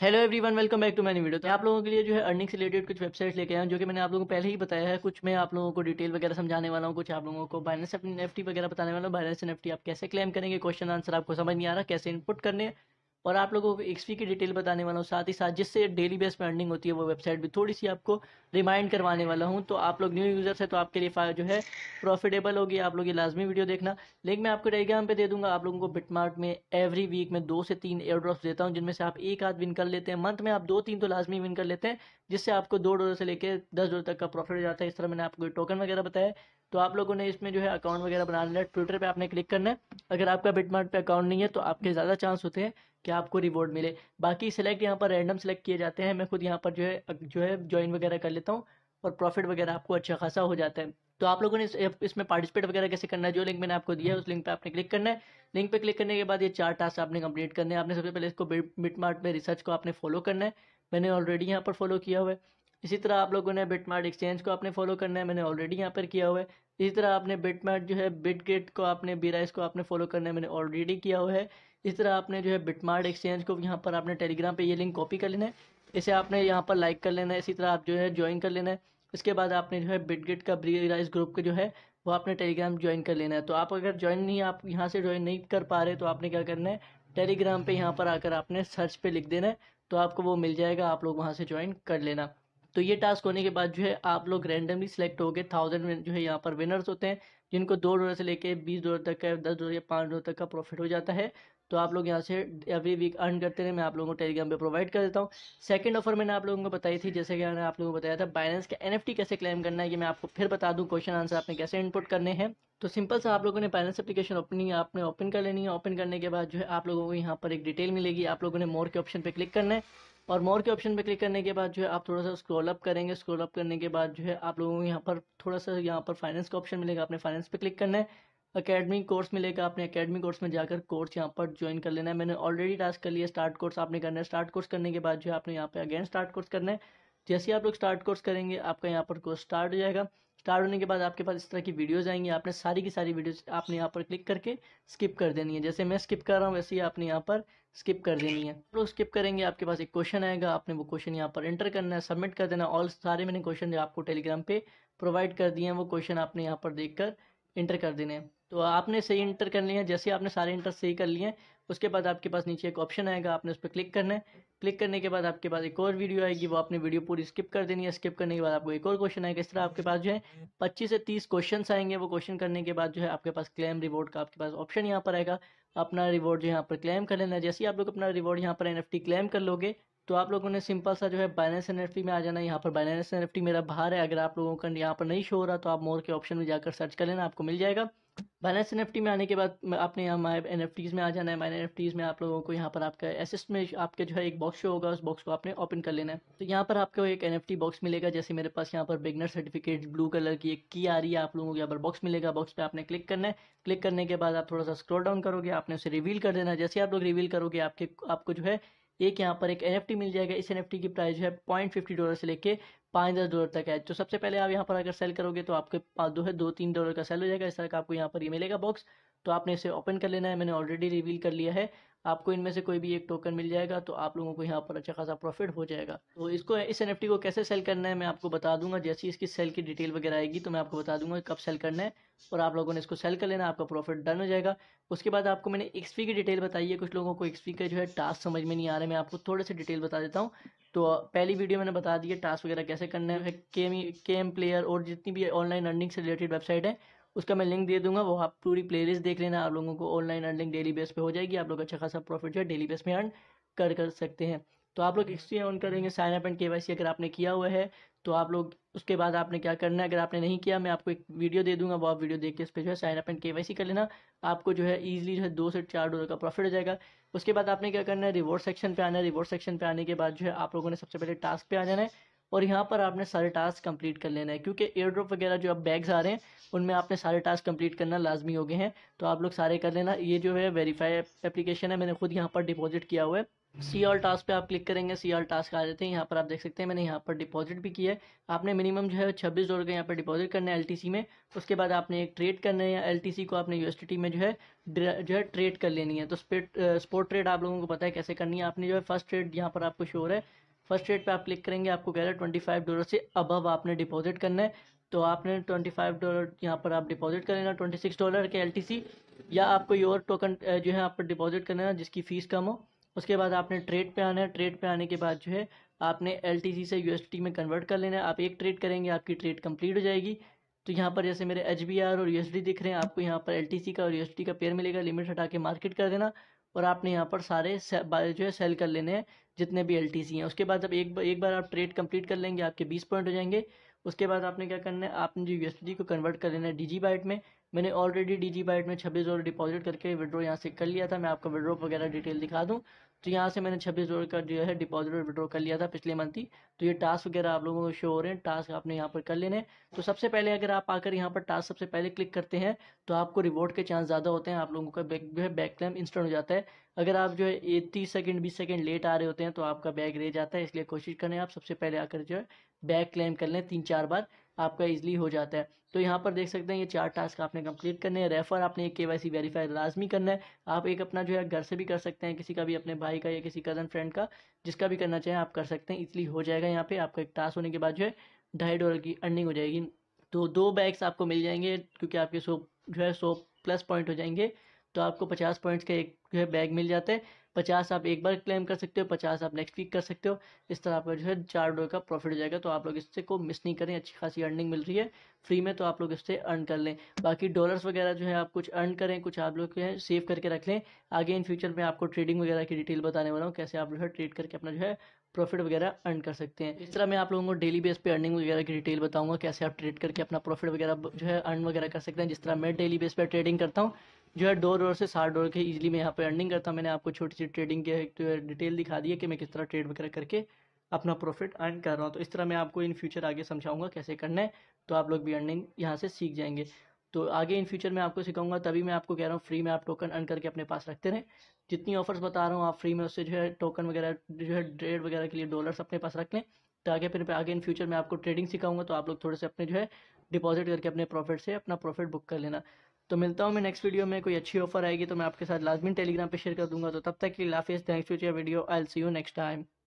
hello everyone welcome back to many video तो आप लोगों के लिए जो है अर्निंग से रिलेटेड कुछ वेबसाइट लेके आया हूँ जो कि मैंने आप लोगों को पहले ही बताया है कुछ मैं आप लोगों को डिटेल वगैरह समझाने वाला हूँ कुछ आप लोगों को बाइनस एफ वगैरह बताने वाला हूँ बाइनेंस एन आप कैसे क्लेम करेंगे क्वेश्चन आंसर आपको समझ नहीं आ रहा कैसे इनपुट करने और आप लोगों को एक्सपी की डिटेल बताने वाला हूँ साथ ही साथ जिससे डेली बेस पर अर्निंग होती है वो वेबसाइट भी थोड़ी सी आपको रिमाइंड करवाने वाला हूँ तो आप लोग न्यू यूज़र्स है तो आपके लिए जो है प्रॉफिटेबल होगी आप लोग ये लाजमी वीडियो देखना लिंक मैं आपको टेलीग्राम पर दे दूंगा आप लोगों को बिटमार्ट में एवरी वीक में दो से तीन एयर ड्रॉप देता हूँ जिनमें से आप एक आध विन कर लेते हैं मंथ में आप दो तीन तो लाजमी विन कर लेते हैं जिससे आपको दो डॉलर से लेकर दस डॉलर तक का प्रॉफिट हो जाता है इस तरह मैंने आपको टोकन वगैरह बताया तो आप लोगों ने इसमें जो है अकाउंट वगैरह बना लेना है ट्विटर पे आपने क्लिक करना है अगर आपका बिटमार्ट पे अकाउंट नहीं है तो आपके ज़्यादा चांस होते हैं कि आपको रिवॉर्ड मिले बाकी सिलेक्ट यहाँ पर रैंडम सेलेक्ट किए जाते हैं मैं खुद यहाँ पर जो है जो है ज्वाइन वगैरह कर लेता हूँ और प्रॉफिट वगैरह आपको अच्छा खासा हो जाता है तो आप लोगों ने इस, इसमें पार्टिसिपेट वगैरह कैसे करना है जो लिंक मैंने आपको दिया है उस लिंक पे आपने क्लिक करना है लिंक पे क्लिक करने के बाद ये चार टास्क आपने कंप्लीट करने हैं आपने सबसे पहले इसको बिटमार्ट में रिसर्च को आपने फॉलो करना है मैंने ऑलरेडी यहाँ पर फॉलो किया हुआ है इसी तरह आप लोगों ने बिटमार्ट एक्सचेंज को आपने फॉलो करना है मैंने ऑलरेडी यहाँ पर किया हुआ है इसी तरह आपने बिटमार्ट जो है बिटगेट को आपने बीराइस को आपने फॉलो करना है मैंने ऑलरेडी किया हुआ है इस तरह आपने जो है बिटमार्ट एक्सचेंज को यहाँ पर आपने टेलीग्राम पर ये लिंक कॉपी कर लेना है इसे आपने यहाँ पर लाइक कर लेना है इसी तरह आप जो है ज्वाइन कर लेना है इसके बाद आपने जो है बिटगेट का बीराइस ग्रुप का जो है वो आपने टेलीग्राम ज्वाइन कर लेना है तो आप अगर ज्वाइन नहीं आप यहाँ से ज्वाइन नहीं कर पा रहे तो आपने क्या करना है टेलीग्राम पे यहाँ पर आकर आपने सर्च पे लिख देना है तो आपको वो मिल जाएगा आप लोग वहाँ से ज्वाइन कर लेना तो ये टास्क होने के बाद जो है आप लोग रैंडमली सिलेक्ट हो गए थाउजेंड जो है यहाँ पर विनर्स होते हैं जिनको दो डॉलर से लेके बीस डॉलर तक का दस डॉलर या पाँच डॉलर तक का प्रॉफिट हो जाता है तो आप लोग यहाँ से एवरी वीक अर्न करते रहे मैं आप लोगों को टेलीग्राम पे प्रोवाइड कर देता हूँ सेकंड ऑफर मैंने आप लोगों को बताई थी जैसे कि मैंने आप लोगों को बताया था बाइनेंस का एन कैसे क्लेम करना है ये मैं आपको फिर बता दूँ क्वेश्चन आंसर आपने कैसे इनपुट करने हैं तो सिंपल सा आप लोगों ने बैलेंस एप्लीकेशन ओपनिंग आपने ओपन कर लेनी है ओपन करने के बाद जो है आप लोगों को यहाँ पर एक डिटेल मिलेगी आप लोगों ने मोर के ऑप्शन पर क्लिक करना है और मोर के ऑप्शन पे क्लिक करने के बाद जो है आप थोड़ा सा स्क्रॉल अप करेंगे स्क्रॉल अप करने के बाद जो है आप लोगों को यहाँ पर थोड़ा सा यहाँ पर फाइनेंस का ऑप्शन मिलेगा आपने फाइनेंस पे क्लिक करना है अकेडमी कोर्स मिलेगा आपने अकेडमी कोर्स में जाकर कोर्स यहाँ पर ज्वाइन कर लेना है मैंने ऑलरेडी टास्क कर लिया स्टार्ट कोर्स आपने करना है स्टार्ट कोर्स करने के बाद जो है आपने यहाँ पे अगेन स्टार्ट कोर्स करना है जैसे ही आप लोग स्टार्ट कोर्स करेंगे आपका यहाँ पर कोर्स स्टार्ट हो जाएगा स्टार्ट होने के बाद आपके पास इस तरह की वीडियोज़ आएंगी आपने सारी की सारी वीडियोज आपने यहाँ पर क्लिक करके स्किप कर देनी है जैसे मैं स्किप कर रहा हूँ वैसे ही आपने यहाँ पर स्किप कर देनी है तो स्किप करेंगे आपके पास एक क्वेश्चन आएगा आपने वो क्वेश्चन यहाँ पर एंटर करना है सबमिट कर देना ऑल सारे मैंने क्वेश्चन जो आपको टेलीग्राम पे प्रोवाइड कर दिए हैं वो क्वेश्चन आपने यहाँ पर देख कर इंटर कर देने हैं तो आपने सही इंटर कर लिया है जैसे आपने सारे इंटर सही कर लिए हैं उसके बाद आपके पास नीचे एक ऑप्शन आएगा आपने उस पर क्लिक करना है क्लिक करने के बाद आपके पास एक और वीडियो आएगी वो आपने वीडियो पूरी स्किप कर देनी है स्किप करने के बाद आपको एक और क्वेश्चन आएगा इस तरह आपके पास जो है पच्चीस से तीस क्वेश्चन आएंगे वो क्वेश्चन करने के बाद जो है आपके पास क्लेम रिवॉर्ड का आपके पास ऑप्शन यहाँ पर आएगा अपना रिवॉर्ड जो यहाँ पर क्लेम कर लेना जैसे ही आप लोग अपना रिवॉर्ड यहाँ पर एन क्लेम कर लोगे तो आप लोगों ने सिंपल सा जो है बाइनेंस एन में आ जाना यहाँ पर बाइनेंस एन मेरा बाहर है अगर आप लोगों का यहाँ पर नहीं शो हो रहा तो आप मोर के ऑप्शन में जाकर सर्च कर लेना आपको मिल जाएगा बाइनेंस एन में आने के बाद आपने यहाँ माई एन में आ जाना है माइन एन में आप लोगों को यहाँ पर आपका एसिस्ट में आपके जो है एक बॉक्स शो होगा उस बॉक्स को आपने ओपन कर लेना है तो यहाँ पर आपको एक एन बॉक्स मिलेगा जैसे मेरे पास यहाँ पर बिगनर सर्टिफिकेट ब्लू कलर की एक की आ रही है आप लोगों को यहाँ पर बॉक्स मिलेगा बॉक्स पर आपने क्लिक करना है क्लिक करने के बाद आप थोड़ा सा स्क्रोल डाउन करोगे आपने उसे रिवील कर देना है जैसे आप लोग रिवील करोगे आपके आपको जो है एक यहाँ पर एक एन मिल जाएगा इस एन की प्राइस जो है पॉइंट फिफ्टी डॉलर से लेकर पाँच दस डॉलर तक है तो सबसे पहले आप यहाँ पर अगर सेल करोगे तो आपके पास जो है दो तीन डॉलर का सेल हो जाएगा इस तरह का आपको यहाँ पर ये मिलेगा बॉक्स तो आपने इसे ओपन कर लेना है मैंने ऑलरेडी रिवील कर लिया है आपको इनमें से कोई भी एक टोकन मिल जाएगा तो आप लोगों को यहाँ पर अच्छा खासा प्रॉफिट हो जाएगा तो इसको इस एन को कैसे सेल करना है मैं आपको बता दूंगा जैसे ही इसकी सेल की डिटेल वगैरह आएगी तो मैं आपको बता दूंगा कब सेल करना है और आप लोगों ने इसको सेल कर लेना आपका प्रॉफिट डन हो जाएगा उसके बाद आपको मैंने एक्सपी की डिटेल बताई है कुछ लोगों को एक्सपी का जो है टास्क समझ में नहीं आ रहा है मैं आपको थोड़े से डिटेल बता देता हूँ तो पहली वीडियो मैंने बता दी टास्क वगैरह कैसे करने है केम केम प्लेयर और जितनी भी ऑनलाइन अर्निंग से रिलेटेड वेबसाइट है उसका मैं लिंक दे दूंगा वो आप पूरी प्लेलिस्ट देख लेना आप लोगों को ऑनलाइन अर्निंग डेली बेस पे हो जाएगी आप लोग अच्छा खासा प्रॉफिट जो है डेली बेस में अर्न कर कर सकते हैं तो आप लोग इससे ऑन करेंगे साइन अप एंड के अगर आपने किया हुआ है तो आप लोग उसके बाद आपने क्या करना है अगर आपने नहीं किया मैं आपको एक वीडियो दे दूंगा वो आप वीडियो देख के इस पर जो है साइन अप एंड के कर लेना आपको जो है ईजिली जो है दो से चार डॉलर का प्रॉफिट हो जाएगा उसके बाद आपने क्या करना है रिवॉर्ड सेक्शन पे आना है रिवॉर्ड सेक्शन पे आने के बाद जो है आप लोगों ने सबसे पहले टास्क पे आ जाना है और यहाँ पर आपने सारे टास्क कंप्लीट कर लेना है क्योंकि एयर ड्रॉप वगैरह जो अब बैग्स आ रहे हैं उनमें आपने सारे टास्क कंप्लीट करना लाजमी हो गए हैं तो आप लोग सारे कर लेना ये जो है वेरीफाई एप्लीकेशन है मैंने खुद यहाँ पर डिपॉजिट किया हुआ है सी ऑल टास्क पे आप क्लिक करेंगे सी ऑल टास्क आ जाते हैं यहाँ पर आप देख सकते हैं मैंने यहाँ पर डिपॉजिट भी किया है आपने मिनिमम जो है छब्बीस डॉलर का यहाँ पर डिपॉजिट करना है एलटीसी में उसके बाद आपने एक ट्रेड करना है या एलटीसी को आपने यूएसटीटी में जो है जो है ट्रेड कर लेनी है तो स्पेट स्पोर्ट ट्रेड आप लोगों को पता है कैसे करनी है आपने जो है फर्स्ट ट्रेड यहाँ पर आपको शोर है फर्स्ट ट्रेड पर आप क्लिक करेंगे आपको कह रहा है ट्वेंटी फाइव डॉलर से अबव आपने डिपॉजिट करना है तो आपने ट्वेंटी फाइव डॉलर यहाँ पर आप डिपॉजिट कर लेना ट्वेंटी सिक्स डॉलर के एलटीसी या आपको योर टोकन जो है आप पर डिपॉजिट करना है जिसकी फ़ीस कम हो उसके बाद आपने ट्रेड पे आना है ट्रेड पे आने के बाद जो है आपने एल से यू में कन्वर्ट कर लेना है आप एक ट्रेड करेंगे आपकी ट्रेड कंप्लीट हो जाएगी तो यहाँ पर जैसे मेरे एच और यू दिख रहे हैं आपको यहाँ पर एल का और यू का पेयर मिलेगा लिमिट हटा के मार्केट कर देना और आपने यहाँ पर सारे जो है सेल कर लेने हैं जितने भी एल हैं उसके बाद जब एक बार एक बार आप ट्रेड कंप्लीट कर लेंगे आपके बीस पॉइंट हो जाएंगे उसके बाद आपने क्या करना है आपने जो यू को कन्वर्ट कर लेना है डी में मैंने ऑलरेडी डी जी बाइट में छब्बीस डॉलर डिपॉजिट करके विड्रो यहाँ से कर लिया था मैं आपको विड्रो वगैरह डिटेल दिखा दूँ तो यहाँ से मैंने छब्बीस डॉलर का जो है डिपॉजिट और विड्रो कर लिया था पिछले मंथ ही तो ये टास्क वगैरह आप लोगों को शो हो रहे हैं टास्क आपने यहाँ पर कर लेने तो सबसे पहले अगर आप आकर यहाँ पर टास्क सबसे पहले क्लिक करते हैं तो आपको रिवॉर्ड के चांस ज़्यादा होते हैं आप लोगों का बैक जो है बैक क्लेम इंस्टेंट हो जाता है अगर आप जो है तीस सेकेंड बीस सेकेंड लेट आ रहे होते हैं तो आपका बैग रह जाता है इसलिए कोशिश करें आप सबसे पहले आकर जो है बैक क्लेम कर लें तीन चार बार आपका ईजिली हो जाता है तो यहाँ पर देख सकते हैं ये चार टास्क आपने कंप्लीट करने हैं रेफर आपने एक के वाई सी वेरीफाई लाजमी करना है आप एक अपना जो है घर से भी कर सकते हैं किसी का भी अपने भाई का या किसी कज़न फ्रेंड का जिसका भी करना चाहें आप कर सकते हैं इज़ली हो जाएगा यहाँ पे आपका एक टास्क होने के बाद जो है ढाई डॉलर की अर्निंग हो जाएगी तो दो बैग्स आपको मिल जाएंगे क्योंकि आपके सो जो है सौ प्लस पॉइंट हो जाएंगे तो आपको पचास पॉइंट्स का एक जो है बैग मिल जाता है पचास आप एक बार क्लेम कर सकते हो पचास आप नेक्स्ट वीक कर सकते हो इस तरह आपका जो है चार डॉलर का प्रॉफिट हो जाएगा तो आप लोग इससे को मिस नहीं करें अच्छी खासी अर्निंग मिल रही है फ्री में तो आप लोग इससे अर्न कर लें बाकी डॉलर्स वगैरह जो है आप कुछ अर्न करें कुछ आप लोग जो है सेव करके रख लें आगे इन फ्यूचर में आपको ट्रेडिंग वगैरह की डिटेल बताने वाला हूँ कैसे आप जो है ट्रेड करके अपना जो है प्रॉफिट वगैरह अर्न कर सकते हैं इस तरह मैं आप लोगों को डेली बेस पे अर्निंग वगैरह की डिटेल बताऊंगा कैसे आप ट्रेड करके अपना प्रॉफिट वगैरह जो है अर्न वगैरह कर सकते हैं जिस तरह मैं डेली बेस पे ट्रेडिंग करता हूँ जो है डोर डोर से साठ डोर के इजीली मैं यहाँ पे अर्निंग करता मैंने आपको छोटी सी ट्रेडिंग के तो डिटेल दिखा दी है कि मैं किस तरह ट्रेड वगैरह करके अपना प्रॉफिट अर्न कर रहा हूँ तो इस तरह मैं आपको इन फ्यूचर आगे समझाऊंगा कैसे करना है तो आप लोग भी अर्निंग यहाँ से सीख जाएंगे तो आगे इन फ्यूचर मैं आपको सिखाऊंगा तभी मैं आपको कह रहा हूँ फ्री में आप टोकन अर्न करके अपने पास रखते रहें जितनी ऑफर्स बता रहा हूँ आप फ्री में उससे जो है टोकन वगैरह जो है ट्रेड वगैरह के लिए डॉलर्स अपने पास रख लें तो आगे फिर आगे इन फ्यूचर मैं आपको ट्रेडिंग सिखाऊंगा तो आप लोग थोड़े से अपने जो है डिपॉजिट करके अपने प्रॉफिट से अपना प्रॉफिट बुक कर लेना तो मिलता हूँ मैं नेक्स्ट वीडियो में कोई अच्छी ऑफर आएगी तो मैं आपके साथ लाजमी टेलीग्राम पर शेयर कर दूंगा तो तब तक के लिए लाफिज thanks for your video I'll see you next time